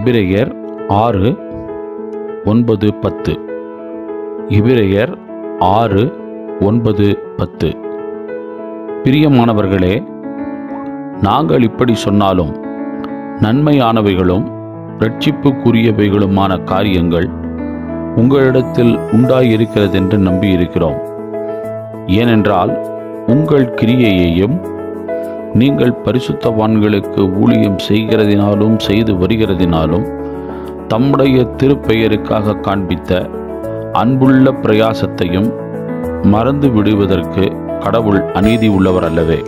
எபிரேயர் ஆறு ஒன்பது பத்து எபிரேயர் ஆறு ஒன்பது பத்து பிரியமானவர்களே நாங்கள் இப்படி சொன்னாலும் நன்மையானவைகளும் ரட்சிப்புக்குரியவைகளுமான காரியங்கள் உங்களிடத்தில் உண்டாயிருக்கிறதென்று நம்பியிருக்கிறோம் ஏனென்றால் உங்கள் கிரியையையும் நீங்கள் பரிசுத்தவான்களுக்கு ஊழியம் செய்கிறதினாலும் செய்து வருகிறதினாலும் தம்முடைய திருப்பெயருக்காக காண்பித்த அன்புள்ள பிரயாசத்தையும் மறந்து விடுவதற்கு கடவுள் அநீதி உள்ளவர் அல்லவே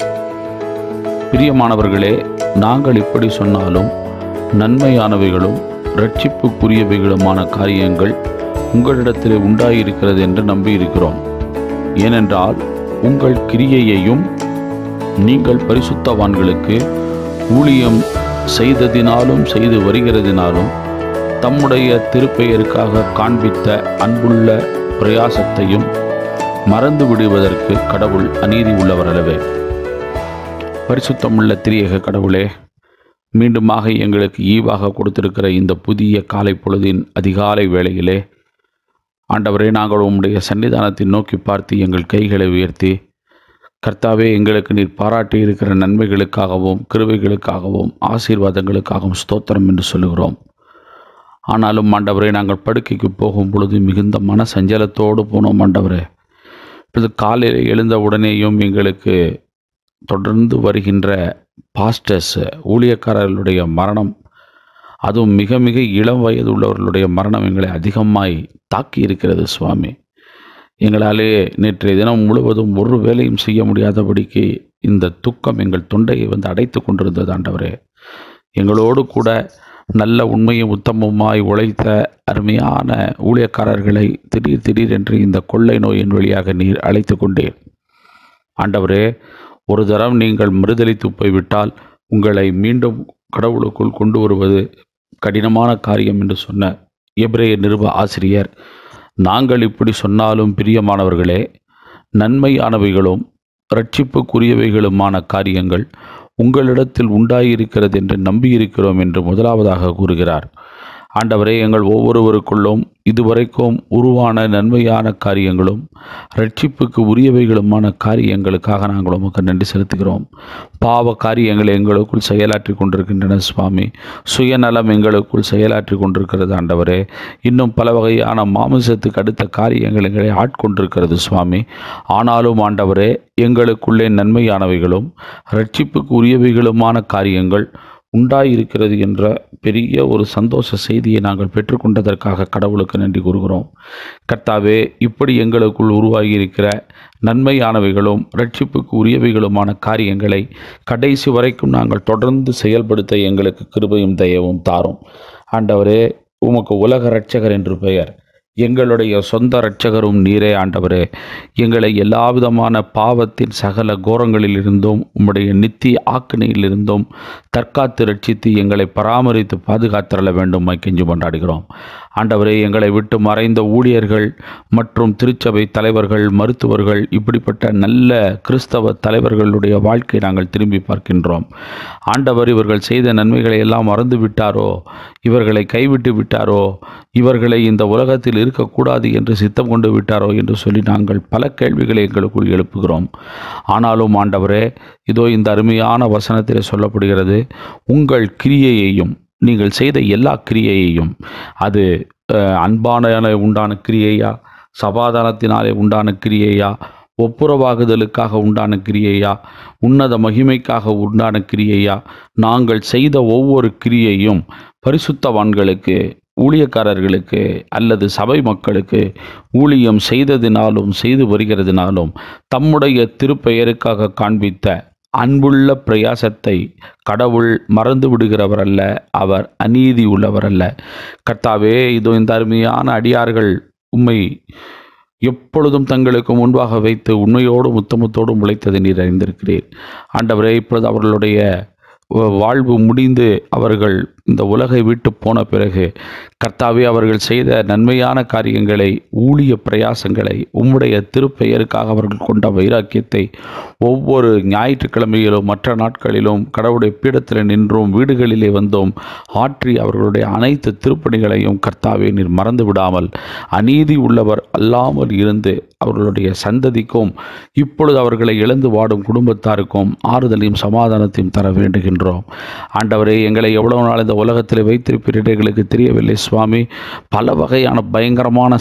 பிரியமானவர்களே நாங்கள் இப்படி சொன்னாலும் நன்மையானவைகளும் ரட்சிப்புக்குரியவைகளுமான காரியங்கள் உங்களிடத்திலே உண்டாயிருக்கிறது என்று நம்பியிருக்கிறோம் ஏனென்றால் உங்கள் கிரியையையும் நீங்கள் பரிசுத்தவான்களுக்கு ஊழியம் செய்ததினாலும் செய்து வருகிறதினாலும் தம்முடைய திருப்பெயருக்காக காண்பித்த அன்புள்ள பிரயாசத்தையும் மறந்து விடுவதற்கு கடவுள் அநீதி உள்ளவரளவே பரிசுத்தமுள்ள திரியக கடவுளே மீண்டுமாக எங்களுக்கு ஈவாக கொடுத்திருக்கிற இந்த புதிய காலை பொழுதின் அதிகாலை வேளையிலே ஆண்டவரே நாங்கள் உம்முடைய சன்னிதானத்தை நோக்கி பார்த்து எங்கள் கைகளை உயர்த்தி கர்த்தாவே எங்களுக்கு நீர் பாராட்டி இருக்கிற நன்மைகளுக்காகவும் கிருவைகளுக்காகவும் ஆசீர்வாதங்களுக்காகவும் ஸ்தோத்திரம் என்று சொல்லுகிறோம் ஆனாலும் ஆண்டவரை நாங்கள் படுக்கைக்கு போகும் பொழுது மிகுந்த மன சஞ்சலத்தோடு போனோம் ஆண்டவரே இப்போது காலையில் எழுந்த உடனேயும் எங்களுக்கு தொடர்ந்து வருகின்ற பாஸ்டர்ஸ் ஊழியக்காரர்களுடைய மரணம் அதுவும் மிக மிக இளம் வயது உள்ளவர்களுடைய மரணம் எங்களை அதிகமாய் தாக்கி இருக்கிறது சுவாமி எங்களாலே நேற்றைய தினம் முழுவதும் ஒரு வேலையும் செய்ய முடியாதபடிக்கு இந்த துக்கம் எங்கள் தொண்டையை வந்து அடைத்து கொண்டிருந்தது ஆண்டவரே எங்களோடு கூட நல்ல உண்மையும் உத்தமமாய் உழைத்த அருமையான ஊழியக்காரர்களை திடீர் திடீரென்று இந்த கொள்ளை நோயின் வழியாக நீர் அழைத்து கொண்டேன் ஆண்டவரே ஒரு தரம் நீங்கள் மறுதளித்து போய்விட்டால் உங்களை மீண்டும் கடவுளுக்குள் கொண்டு வருவது கடினமான காரியம் என்று சொன்ன எபிரேய நிருப ஆசிரியர் நாங்கள் இப்படி சொன்னாலும் பிரியமானவர்களே நன்மையானவைகளும் இரட்சிப்புக்குரியவைகளுமான காரியங்கள் உங்களிடத்தில் உண்டாயிருக்கிறது என்று நம்பியிருக்கிறோம் என்று முதலாவதாக கூறுகிறார் ஆண்டவரே எங்கள் ஒவ்வொருவருக்குள்ளும் இதுவரைக்கும் உருவான நன்மையான காரியங்களும் ரட்சிப்புக்கு உரியவைகளுமான காரியங்களுக்காக நாங்கள் உமக்கு நன்றி செலுத்துகிறோம் பாவ காரியங்கள் எங்களுக்குள் செயலாற்றி கொண்டிருக்கின்றன சுவாமி சுயநலம் எங்களுக்குள் செயலாற்றி கொண்டிருக்கிறது ஆண்டவரே இன்னும் பல வகையான மாமிசத்துக்கு அடுத்த காரியங்கள் எங்களை ஆட்கொண்டிருக்கிறது சுவாமி ஆனாலும் ஆண்டவரே எங்களுக்குள்ளே நன்மையானவைகளும் ரட்சிப்புக்கு உரியவைகளுமான காரியங்கள் உண்டாயிருக்கிறது என்ற பெரிய ஒரு சந்தோஷ செய்தியை நாங்கள் பெற்றுக்கொண்டதற்காக கடவுளுக்கு நன்றி கூறுகிறோம் கர்த்தாவே இப்படி எங்களுக்குள் உருவாகியிருக்கிற நன்மையானவைகளும் ரட்சிப்புக்கு உரியவைகளுமான காரியங்களை கடைசி வரைக்கும் நாங்கள் தொடர்ந்து செயல்படுத்த எங்களுக்கு கிருபையும் தயவும் தாரும் ஆண்டவரே உமக்கு உலக ரட்சகர் என்று பெயர் எங்களுடைய சொந்த இரட்சகரும் நீரே ஆண்டவரே எங்களை எல்லா விதமான பாவத்தின் சகல கோரங்களிலிருந்தும் உம்முடைய நித்திய ஆக்கினையிலிருந்தும் தற்காத்து ரட்சித்து எங்களை பராமரித்து பாதுகாத்திரள வேண்டும் கெஞ்சு கொண்டாடுகிறோம் ஆண்டவரே எங்களை விட்டு மறைந்த ஊழியர்கள் மற்றும் திருச்சபை தலைவர்கள் மருத்துவர்கள் இப்படிப்பட்ட நல்ல கிறிஸ்தவ தலைவர்களுடைய வாழ்க்கை நாங்கள் திரும்பி பார்க்கின்றோம் ஆண்டவர் இவர்கள் செய்த நன்மைகளை எல்லாம் மறந்து விட்டாரோ இவர்களை கைவிட்டு விட்டாரோ இவர்களை இந்த உலகத்தில் இருக்கக்கூடாது என்று சித்தம் கொண்டு விட்டாரோ என்று சொல்லி நாங்கள் பல கேள்விகளை எங்களுக்குள் எழுப்புகிறோம் ஆனாலும் ஆண்டவரே இதோ இந்த அருமையான வசனத்தில் சொல்லப்படுகிறது உங்கள் கிரியையையும் நீங்கள் செய்த எல்லா கிரியையையும் அது அன்பான உண்டான கிரியையா சமாதானத்தினாலே உண்டான கிரியையா ஒப்புரவாகுதலுக்காக உண்டான கிரியையா உன்னத மகிமைக்காக உண்டான கிரியையா நாங்கள் செய்த ஒவ்வொரு கிரியையும் பரிசுத்தவான்களுக்கு ஊழியக்காரர்களுக்கு அல்லது சபை மக்களுக்கு ஊழியம் செய்ததினாலும் செய்து வருகிறதினாலும் தம்முடைய திருப்பெயருக்காக காண்பித்த அன்புள்ள பிரயாசத்தை கடவுள் மறந்து விடுகிறவர் அல்ல அவர் அநீதி உள்ளவர் அல்ல கர்த்தாவே இதோ இந்த அருமையான அடியார்கள் உம்மை எப்பொழுதும் தங்களுக்கு முன்பாக வைத்து உண்மையோடும் உத்தமத்தோடும் உழைத்ததை நீர் அறிந்திருக்கிறீர் ஆண்டவரே இப்பொழுது அவர்களுடைய வாழ்வு முடிந்து அவர்கள் இந்த உலகை விட்டு போன பிறகு கர்த்தாவே அவர்கள் செய்த நன்மையான காரியங்களை ஊழிய பிரயாசங்களை உம்முடைய திருப்பெயருக்காக அவர்கள் கொண்ட வைராக்கியத்தை ஒவ்வொரு ஞாயிற்றுக்கிழமையிலும் மற்ற நாட்களிலும் கடவுளுடைய பீடத்தில் நின்றோம் வீடுகளிலே வந்தோம் ஆற்றி அவர்களுடைய அனைத்து திருப்பணிகளையும் கர்த்தாவே நீர் மறந்து விடாமல் அநீதி உள்ளவர் அல்லாமல் இருந்து அவர்களுடைய சந்ததிக்கும் இப்பொழுது அவர்களை இழந்து வாடும் குடும்பத்தாருக்கும் ஆறுதலையும் சமாதானத்தையும் தர வேண்டுகின்றோம் ஆண்டவரே எங்களை எவ்வளவு நாள் இந்த உலகத்தில் வைத்திருப்பீர்கள் எங்களுக்கு தெரியவில்லை சுவாமி பல வகையான பயங்கரமான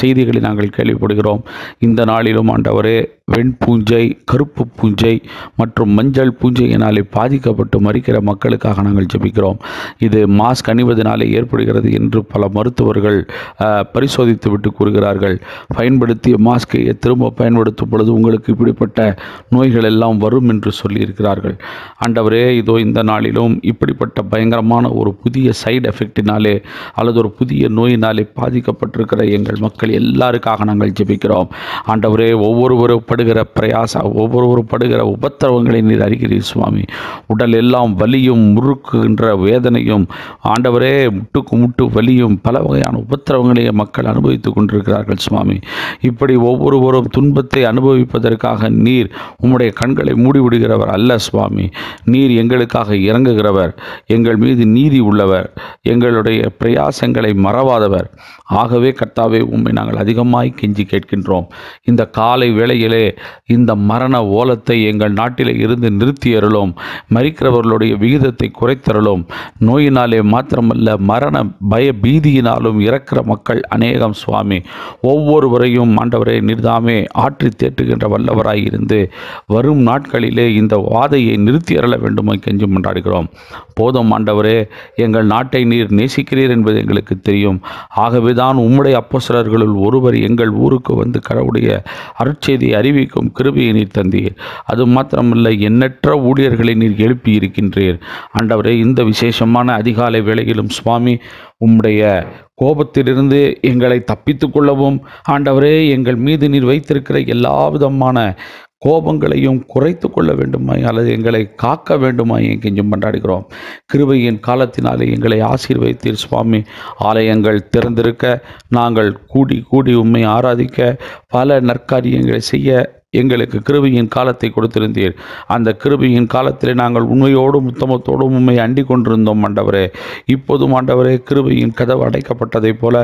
செய்திகளை நாங்கள் கேள்விப்படுகிறோம் இந்த நாளிலும் ஆண்டவரே வெண்பூஞ்சை கருப்பு பூஞ்சை மற்றும் மஞ்சள் பூஞ்சையினாலே பாதிக்கப்பட்டு மறிக்கிற மக்களுக்காக நாங்கள் ஜெபிக்கிறோம் இது மாஸ்க் அணிவதனாலே ஏற்படுகிறது என்று பல மருத்துவர்கள் பரிசோதித்து விட்டு கூறுகிறார்கள் பயன்படுத்திய மாஸ்கை திரும்ப பயன்படுத்தும் பொழுது உங்களுக்கு இப்படிப்பட்ட நோய்கள் எல்லாம் வரும் என்று சொல்லியிருக்கிறார்கள் ஆண்டவரே இதோ இந்த நாளிலும் இப்படிப்பட்ட பயங்கரமான ஒரு புதிய சைடு எஃபெக்டினாலே அல்லது ஒரு புதிய நோயினாலே பாதிக்கப்பட்டிருக்கிற எங்கள் மக்கள் எல்லாருக்காக நாங்கள் ஜெபிக்கிறோம் ஆண்டவரே ஒவ்வொருவரும் படுகிற பிரயாச ஒவ்வொருவரும் படுகிற உபத்திரவங்களை நீர் அறிகிறீர் சுவாமி உடல் எல்லாம் வலியும் முறுக்குகின்ற வேதனையும் ஆண்டவரே முட்டுக்கு முட்டு வலியும் பல வகையான உபத்திரவங்களையும் மக்கள் அனுபவித்துக் கொண்டிருக்கிறார்கள் சுவாமி இப்படி ஒவ்வொருவரும் துன்பத்தை அனுபவிப்பதற்காக நீர் உம்முடைய கண்களை மூடிவிடுகிறவர் அல்ல சுவாமி நீர் எங்களுக்காக இறங்குகிறவர் எங்கள் மீது நீதி உள்ளவர் எங்களுடைய பிரயாசங்களை மறவாதவர் ஆகவே கர்த்தாவே உண்மை நாங்கள் அதிகமாய் கெஞ்சி கேட்கின்றோம் இந்த காலை வேளையிலே இந்த மரண ஓலத்தை எங்கள் நாட்டில் இருந்து நிறுத்தி அருளும் மறிக்கிறவர்களுடைய விகிதத்தை குறைத்தரலும் நோயினாலே மாத்திரமல்ல மரண பய பீதியினாலும் இறக்கிற மக்கள் அநேகம் சுவாமி ஒவ்வொருவரையும் ஆண்டவரை நிர்தாமே ஆற்றி தேற்றுகின்ற வல்லவராயிருந்து வரும் நாட்களிலே இந்த வாதையை நிறுத்தி அருள வேண்டுமோ கெஞ்சும் கொண்டாடுகிறோம் போதும் ஆண்டவரே எங்கள் நாட்டை நீர் நேசிக்கிறீர் என்பது எங்களுக்கு தெரியும் ஆகவேதான் உம்முடைய அப்போசரர்களுள் ஒருவர் எங்கள் ஊருக்கு வந்து கடவுடைய அருட்செய்தியை அறி விடுவிக்கும் கிருபியை நீர் தந்தீர் அது மாத்திரமில்லை எண்ணற்ற ஊழியர்களை நீர் எழுப்பி இருக்கின்றீர் ஆண்டவரே இந்த விசேஷமான அதிகாலை வேளையிலும் சுவாமி உம்முடைய கோபத்திலிருந்து எங்களை தப்பித்து கொள்ளவும் ஆண்டவரே எங்கள் மீது நீர் வைத்திருக்கிற எல்லா விதமான கோபங்களையும் குறைத்து கொள்ள வேண்டுமாய் அல்லது எங்களை காக்க வேண்டுமாய் கெஞ்சும் கொண்டாடுகிறோம் கிருபையின் காலத்தினாலே எங்களை ஆசீர்வதித்தீர் சுவாமி ஆலயங்கள் திறந்திருக்க நாங்கள் கூடி கூடி உண்மை ஆராதிக்க பல நற்காரியங்களை செய்ய எங்களுக்கு கிருபியின் காலத்தை கொடுத்திருந்தீர் அந்த கிருபியின் காலத்தில் நாங்கள் உண்மையோடும் உத்தமத்தோடும் உண்மை அண்டிக் கொண்டிருந்தோம் ஆண்டவரே இப்போதும் ஆண்டவரே கிருபியின் கதவு அடைக்கப்பட்டதைப் போல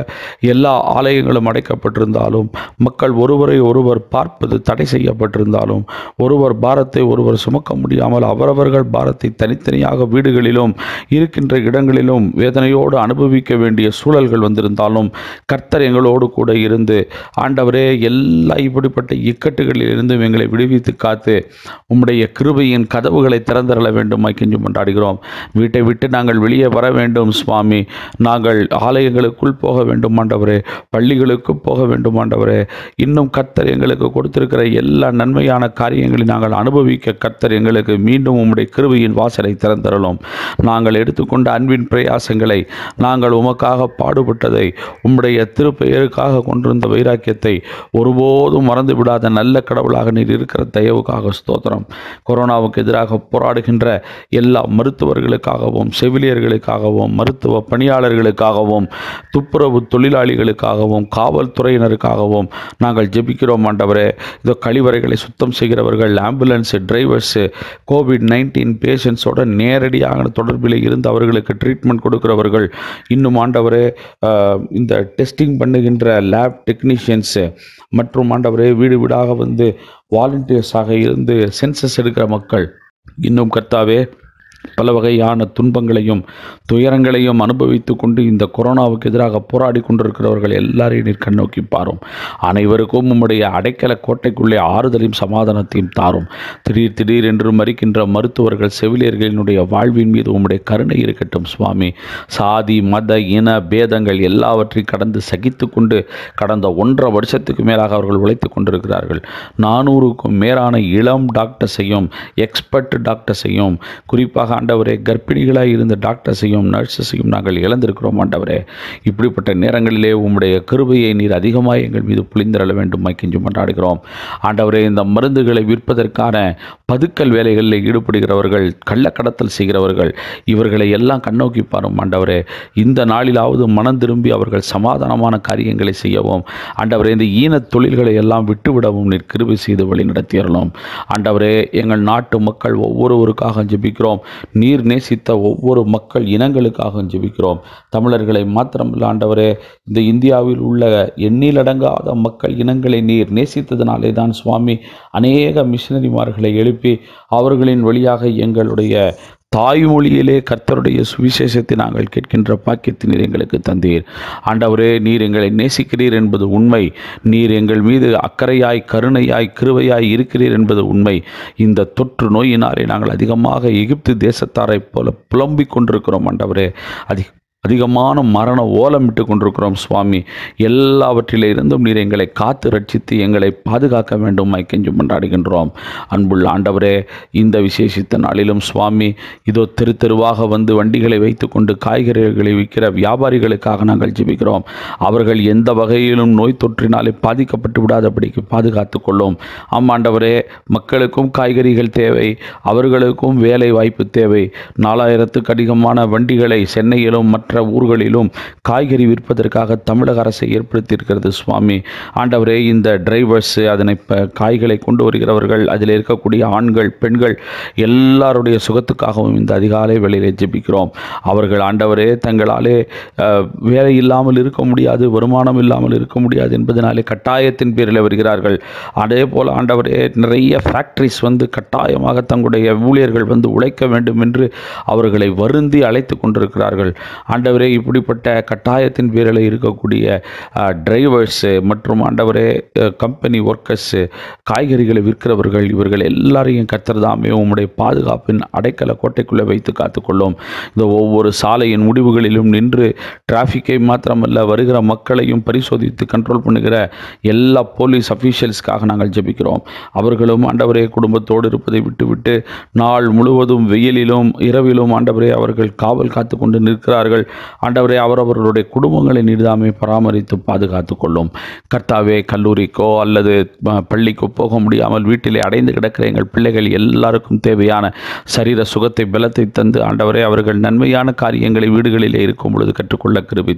எல்லா ஆலயங்களும் அடைக்கப்பட்டிருந்தாலும் மக்கள் ஒருவரை ஒருவர் பார்ப்பது தடை செய்யப்பட்டிருந்தாலும் ஒருவர் பாரத்தை ஒருவர் சுமக்க முடியாமல் அவரவர்கள் பாரத்தை தனித்தனியாக வீடுகளிலும் இருக்கின்ற இடங்களிலும் வேதனையோடு அனுபவிக்க வேண்டிய சூழல்கள் வந்திருந்தாலும் கர்த்தர் எங்களோடு கூட இருந்து ஆண்டவரே எல்லா இப்படிப்பட்ட இக்கட்டுகளில் இருந்தும் எங்களை விடுவித்து காத்து உம்முடைய கிருபையின் கதவுகளை திறந்தரள வேண்டும் மைக்கெஞ்சு கொண்டாடுகிறோம் வீட்டை விட்டு நாங்கள் வெளியே வர வேண்டும் சுவாமி நாங்கள் ஆலயங்களுக்குள் போக வேண்டும் ஆண்டவரே பள்ளிகளுக்கு போக வேண்டும் ஆண்டவரே இன்னும் கத்தர் எங்களுக்கு கொடுத்திருக்கிற எல்லா நன்மையான காரியங்களை நாங்கள் அனுபவிக்க கத்தர் எங்களுக்கு மீண்டும் உம்முடைய கிருபையின் வாசலை திறந்தரலும் நாங்கள் எடுத்துக்கொண்ட அன்பின் பிரயாசங்களை நாங்கள் உமக்காக பாடுபட்டதை உம்முடைய திருப்பெயருக்காக கொண்டிருந்த வைராக்கியத்தை ஒருபோதும் மறந்து விடாத நல்ல கடவுள் கடவுளாக நீர் இருக்கிற தயவுக்காக ஸ்தோத்திரம் கொரோனாவுக்கு எதிராக போராடுகின்ற எல்லா மருத்துவர்களுக்காகவும் செவிலியர்களுக்காகவும் மருத்துவ பணியாளர்களுக்காகவும் துப்புரவு தொழிலாளிகளுக்காகவும் காவல்துறையினருக்காகவும் நாங்கள் ஜெபிக்கிறோம் ஆண்டவரே இதோ கழிவறைகளை சுத்தம் செய்கிறவர்கள் ஆம்புலன்ஸு டிரைவர்ஸு கோவிட் நைன்டீன் பேஷண்ட்ஸோட நேரடியாக தொடர்பில் இருந்து அவர்களுக்கு ட்ரீட்மெண்ட் கொடுக்கிறவர்கள் இன்னும் ஆண்டவரே இந்த டெஸ்டிங் பண்ணுகின்ற லேப் டெக்னீஷியன்ஸு மற்றும் ஆண்டவரே வீடு வீடாக வந்து வாலண்டியர்ஸாக இருந்து சென்சஸ் எடுக்கிற மக்கள் இன்னும் கர்த்தாவே பல வகையான துன்பங்களையும் துயரங்களையும் அனுபவித்து கொண்டு இந்த கொரோனாவுக்கு எதிராக போராடி கொண்டிருக்கிறவர்கள் எல்லாரையும் நீர் கண்ணோக்கி பாரும் அனைவருக்கும் உம்முடைய அடைக்கல கோட்டைக்குள்ளே ஆறுதலையும் சமாதானத்தையும் தாரும் திடீர் திடீர் என்று மறிக்கின்ற மருத்துவர்கள் செவிலியர்களினுடைய வாழ்வின் மீது உம்முடைய கருணை இருக்கட்டும் சுவாமி சாதி மத இன பேதங்கள் எல்லாவற்றையும் கடந்து சகித்து கொண்டு கடந்த ஒன்றரை வருஷத்துக்கு மேலாக அவர்கள் உழைத்து கொண்டிருக்கிறார்கள் நானூறுக்கும் மேலான இளம் டாக்டர்ஸையும் எக்ஸ்பர்ட் டாக்டர்ஸையும் குறிப்பாக குறிப்பாக ஆண்டவரே கர்ப்பிணிகளாக இருந்த டாக்டர்ஸையும் நர்ஸஸையும் நாங்கள் இழந்திருக்கிறோம் ஆண்டவரே இப்படிப்பட்ட நேரங்களிலே உம்முடைய கிருபையை நீர் அதிகமாக எங்கள் மீது புளிந்தரள வேண்டும் மைக்கிஞ்சு கொண்டாடுகிறோம் ஆண்டவரே இந்த மருந்துகளை விற்பதற்கான பதுக்கல் வேலைகளில் ஈடுபடுகிறவர்கள் கள்ளக்கடத்தல் செய்கிறவர்கள் இவர்களை எல்லாம் கண்ணோக்கி பாரும் ஆண்டவரே இந்த நாளிலாவது மனம் திரும்பி அவர்கள் சமாதானமான காரியங்களை செய்யவும் ஆண்டவரே இந்த ஈன தொழில்களை எல்லாம் விட்டுவிடவும் நீர் கிருபி செய்து வழி நடத்தியறலாம் ஆண்டவரே எங்கள் நாட்டு மக்கள் ஒவ்வொருவருக்காக ஜெபிக்கிறோம் நீர் நேசித்த ஒவ்வொரு மக்கள் இனங்களுக்காக ஜெபிக்கிறோம் தமிழர்களை மாத்திரம் இல்லாண்டவரே இந்த இந்தியாவில் உள்ள எண்ணிலடங்காத மக்கள் இனங்களை நீர் நேசித்ததினாலே தான் சுவாமி அநேக மிஷினரிமார்களை எழுப்பி அவர்களின் வழியாக எங்களுடைய தாய்மொழியிலே கர்த்தருடைய சுவிசேஷத்தை நாங்கள் கேட்கின்ற பாக்கியத்தை நீர் எங்களுக்கு தந்தீர் ஆண்டவரே நீர் எங்களை நேசிக்கிறீர் என்பது உண்மை நீர் எங்கள் மீது அக்கறையாய் கருணையாய் கிருவையாய் இருக்கிறீர் என்பது உண்மை இந்த தொற்று நோயினாரை நாங்கள் அதிகமாக எகிப்து தேசத்தாரை போல புலம்பிக் கொண்டிருக்கிறோம் ஆண்டவரே அதிக அதிகமான மரண ஓலமிட்டு கொண்டிருக்கிறோம் சுவாமி எல்லாவற்றிலிருந்தும் நீர் எங்களை காத்து ரட்சித்து எங்களை பாதுகாக்க வேண்டும் மைக்கெஞ்சும் கொண்டாடுகின்றோம் அன்புள்ள ஆண்டவரே இந்த விசேஷித்த நாளிலும் சுவாமி இதோ தெரு தெருவாக வந்து வண்டிகளை வைத்துக்கொண்டு காய்கறிகளை விற்கிற வியாபாரிகளுக்காக நாங்கள் ஜெபிக்கிறோம் அவர்கள் எந்த வகையிலும் நோய் தொற்றினாலே பாதிக்கப்பட்டு விடாதபடிக்கு பாதுகாத்து கொள்ளும் ஆமாண்டவரே மக்களுக்கும் காய்கறிகள் தேவை அவர்களுக்கும் வேலை வாய்ப்பு தேவை நாலாயிரத்துக்கு அதிகமான வண்டிகளை சென்னையிலும் மற்ற மற்ற ஊர்களிலும் காய்கறி விற்பதற்காக தமிழக அரசு ஏற்படுத்தியிருக்கிறது சுவாமி ஆண்டவரே இந்த டிரைவர்ஸ் அதனை காய்களை கொண்டு வருகிறவர்கள் அதில் இருக்கக்கூடிய ஆண்கள் பெண்கள் எல்லாருடைய சுகத்துக்காகவும் இந்த அதிகாலை வேலையில் ஜெபிக்கிறோம் அவர்கள் ஆண்டவரே தங்களாலே வேலை இல்லாமல் இருக்க முடியாது வருமானம் இல்லாமல் இருக்க முடியாது என்பதனாலே கட்டாயத்தின் பேரில் வருகிறார்கள் அதே போல் ஆண்டவரே நிறைய ஃபேக்ட்ரிஸ் வந்து கட்டாயமாக தங்களுடைய ஊழியர்கள் வந்து உழைக்க வேண்டும் என்று அவர்களை வருந்தி அழைத்து கொண்டிருக்கிறார்கள் ஆண்டவரே இப்படிப்பட்ட கட்டாயத்தின் பேரில் இருக்கக்கூடிய டிரைவர்ஸு மற்றும் ஆண்டவரே கம்பெனி ஒர்க்கர்ஸு காய்கறிகளை விற்கிறவர்கள் இவர்கள் எல்லாரையும் கத்துறதாமே உம்முடைய பாதுகாப்பின் அடைக்கல கோட்டைக்குள்ளே வைத்து காத்துக்கொள்ளும் இந்த ஒவ்வொரு சாலையின் முடிவுகளிலும் நின்று டிராஃபிக்கை மாத்திரமல்ல வருகிற மக்களையும் பரிசோதித்து கண்ட்ரோல் பண்ணுகிற எல்லா போலீஸ் அஃபீஷியல்ஸ்க்காக நாங்கள் ஜெபிக்கிறோம் அவர்களும் ஆண்டவரே குடும்பத்தோடு இருப்பதை விட்டுவிட்டு நாள் முழுவதும் வெயிலிலும் இரவிலும் ஆண்டவரே அவர்கள் காவல் காத்து கொண்டு நிற்கிறார்கள் ஆண்டவரே அவரவர்களுடைய குடும்பங்களை நீர்தாமே பராமரித்து பாதுகாத்து கொள்ளும் கர்த்தாவே கல்லூரிக்கோ அல்லது பள்ளிக்கோ போக முடியாமல் வீட்டிலே அடைந்து கிடக்கிற எங்கள் பிள்ளைகள் எல்லாருக்கும் தேவையான சரீர சுகத்தை பலத்தை தந்து ஆண்டவரே அவர்கள் நன்மையான காரியங்களை வீடுகளிலே இருக்கும் பொழுது கற்றுக்கொள்ள கிருபி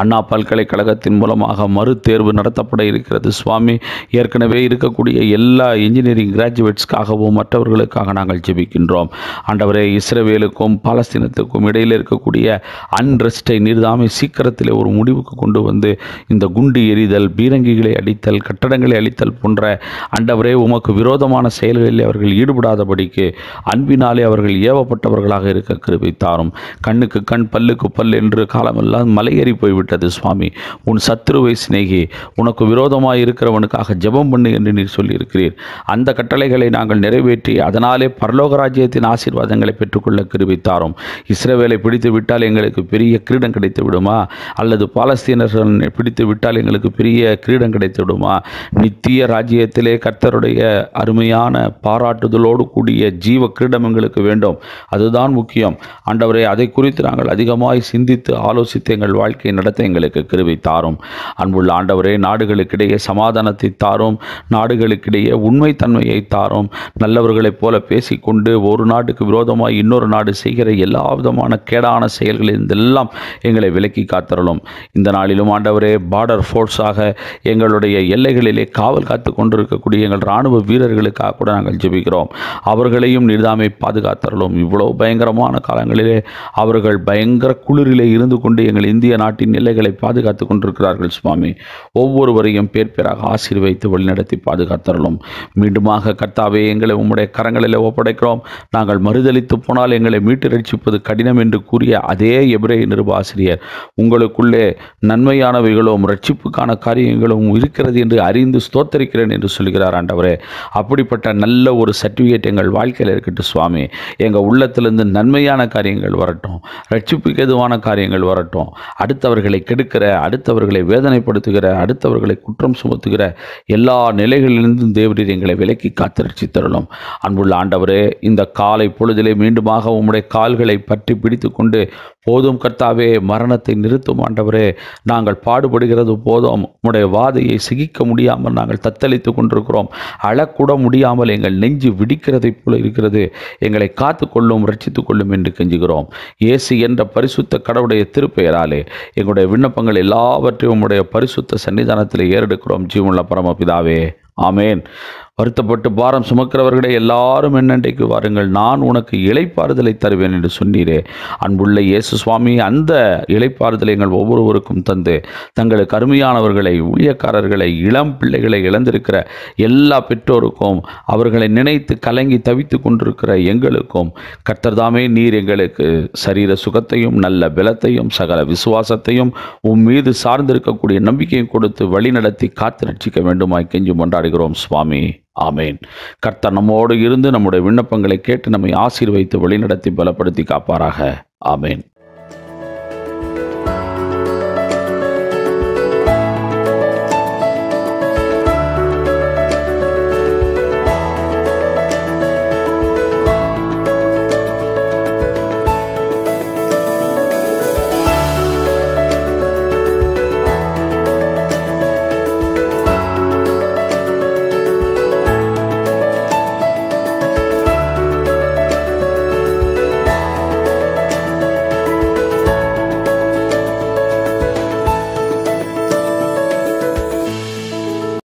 அண்ணா பல்கலைக்கழகத்தின் மூலமாக மறு தேர்வு நடத்தப்பட இருக்கிறது சுவாமி ஏற்கனவே இருக்கக்கூடிய எல்லா இன்ஜினியரிங் கிராஜுவேட்ஸ்க்காகவும் மற்றவர்களுக்காக நாங்கள் ஜெபிக்கின்றோம் ஆண்டவரே இஸ்ரேவேலுக்கும் பாலஸ்தீனத்துக்கும் இடையில் இருக்கக்கூடிய அன்ரெஸ்டை நீர்தாமே சீக்கிரத்தில் ஒரு முடிவுக்கு கொண்டு வந்து இந்த குண்டு எறிதல் பீரங்கிகளை அடித்தல் கட்டடங்களை அழித்தல் போன்ற அண்டவரே உமக்கு விரோதமான செயல்களில் அவர்கள் ஈடுபடாதபடிக்கு அன்பினாலே அவர்கள் ஏவப்பட்டவர்களாக இருக்க கிருபை தாரும் கண்ணுக்கு கண் பல்லுக்கு பல் என்று காலமெல்லாம் மலையேறி போய்விட்டது சுவாமி உன் சத்ருவை சிநேகி உனக்கு விரோதமாக இருக்கிறவனுக்காக ஜெபம் பண்ணு என்று நீர் சொல்லியிருக்கிறீர் அந்த கட்டளைகளை நாங்கள் நிறைவேற்றி அதனாலே பரலோக ராஜ்யத்தின் ஆசீர்வாதங்களை பெற்றுக்கொள்ள கிருபித்தாரோம் இஸ்ரேவேலை பிடித்து விட்டால் எங்களை எங்களுக்கு பெரிய கிரீடம் கிடைத்து விடுமா அல்லது பாலஸ்தீனர்கள் பிடித்து விட்டால் எங்களுக்கு பெரிய கிரீடம் கிடைத்து விடுமா நித்திய ராஜ்யத்திலே கர்த்தருடைய அருமையான பாராட்டுதலோடு கூடிய ஜீவ கிரீடம் எங்களுக்கு வேண்டும் அதுதான் முக்கியம் ஆண்டவரை அதை குறித்து நாங்கள் அதிகமாய் சிந்தித்து ஆலோசித்து எங்கள் வாழ்க்கையை நடத்த எங்களுக்கு கிருவை தாரும் அன்புள்ள ஆண்டவரே நாடுகளுக்கிடையே சமாதானத்தை தாரும் நாடுகளுக்கிடையே உண்மைத்தன்மையை தாரும் நல்லவர்களைப் போல பேசிக்கொண்டு ஒரு நாட்டுக்கு விரோதமாக இன்னொரு நாடு செய்கிற எல்லா விதமான கேடான செயல்களை இருந்தெல்லாம் எங்களை விலக்கி காத்தரலும் இந்த நாளிலும் ஆண்டவரே பார்டர் ஃபோர்ஸாக எங்களுடைய எல்லைகளிலே காவல் காத்து கொண்டிருக்கக்கூடிய எங்கள் இராணுவ வீரர்களுக்காக கூட நாங்கள் ஜெபிக்கிறோம் அவர்களையும் நிதாமை பாதுகாத்தரலும் இவ்வளோ பயங்கரமான காலங்களிலே அவர்கள் பயங்கர குளிரிலே இருந்து கொண்டு எங்கள் இந்திய நாட்டின் எல்லைகளை பாதுகாத்து கொண்டிருக்கிறார்கள் சுவாமி ஒவ்வொருவரையும் பேர் பேராக ஆசீர்வைத்து வழிநடத்தி பாதுகாத்தரலும் மீண்டுமாக கர்த்தாவே எங்களை உம்முடைய கரங்களில் ஒப்படைக்கிறோம் நாங்கள் மறுதளித்து போனால் எங்களை மீட்டு ரட்சிப்பது கடினம் என்று கூறிய அதே எபிரே நிருபாசிரியர் உங்களுக்குள்ளே நன்மையானவைகளும் ரட்சிப்புக்கான காரியங்களும் இருக்கிறது என்று அறிந்து ஸ்தோத்தரிக்கிறேன் என்று சொல்கிறார் ஆண்டவரே அப்படிப்பட்ட நல்ல ஒரு சர்டிஃபிகேட் எங்கள் வாழ்க்கையில் இருக்கட்டும் சுவாமி எங்கள் உள்ளத்திலிருந்து நன்மையான காரியங்கள் வரட்டும் ரட்சிப்புக்கு எதுவான காரியங்கள் வரட்டும் அடுத்தவர்களை கெடுக்கிற அடுத்தவர்களை வேதனைப்படுத்துகிற அடுத்தவர்களை குற்றம் சுமத்துகிற எல்லா நிலைகளிலிருந்தும் தேவரீர் எங்களை விலக்கி காத்திருச்சி தரலும் அன்புள்ள ஆண்டவரே இந்த காலை பொழுதிலே மீண்டுமாக உம்முடைய கால்களை பற்றி பிடித்து கொண்டு போதும் கர்த்தாவே மரணத்தை நிறுத்தும் ஆண்டவரே நாங்கள் பாடுபடுகிறது போதும் உடைய வாதையை சிகிக்க முடியாமல் நாங்கள் தத்தளித்து கொண்டிருக்கிறோம் அழக்கூட முடியாமல் எங்கள் நெஞ்சு விடிக்கிறதை போல இருக்கிறது எங்களை காத்து கொள்ளும் ரட்சித்து கொள்ளும் என்று கெஞ்சுகிறோம் இயேசு என்ற பரிசுத்த கடவுடைய திருப்பெயராலே எங்களுடைய விண்ணப்பங்கள் எல்லாவற்றையும் உடைய பரிசுத்த சன்னிதானத்தில் ஏறெடுக்கிறோம் ஜீவனுள்ள பரமபிதாவே ஆமேன் வருத்தப்பட்டு பாரம் சுமக்கிறவர்களே எல்லாரும் என்னென்றைக்கு வாருங்கள் நான் உனக்கு இலைப்பாறுதலை தருவேன் என்று சொன்னீரே அன்புள்ள இயேசு சுவாமி அந்த இலைப்பாறுதலை எங்கள் ஒவ்வொருவருக்கும் தந்து தங்களுக்கு அருமையானவர்களை ஊழியக்காரர்களை இளம் பிள்ளைகளை இழந்திருக்கிற எல்லா பெற்றோருக்கும் அவர்களை நினைத்து கலங்கி தவித்து கொண்டிருக்கிற எங்களுக்கும் கத்தர்தாமே நீர் எங்களுக்கு சரீர சுகத்தையும் நல்ல பலத்தையும் சகல விசுவாசத்தையும் உன் மீது சார்ந்திருக்கக்கூடிய நம்பிக்கையும் கொடுத்து வழிநடத்தி காத்து ரட்சிக்க வேண்டுமாய் கெஞ்சும் கொண்டாடுகிறோம் சுவாமி ஆமேன் கர்த்தர் நம்மோடு இருந்து நம்முடைய விண்ணப்பங்களை கேட்டு நம்மை ஆசீர்வைத்து வழிநடத்தி பலப்படுத்தி காப்பாராக ஆமேன்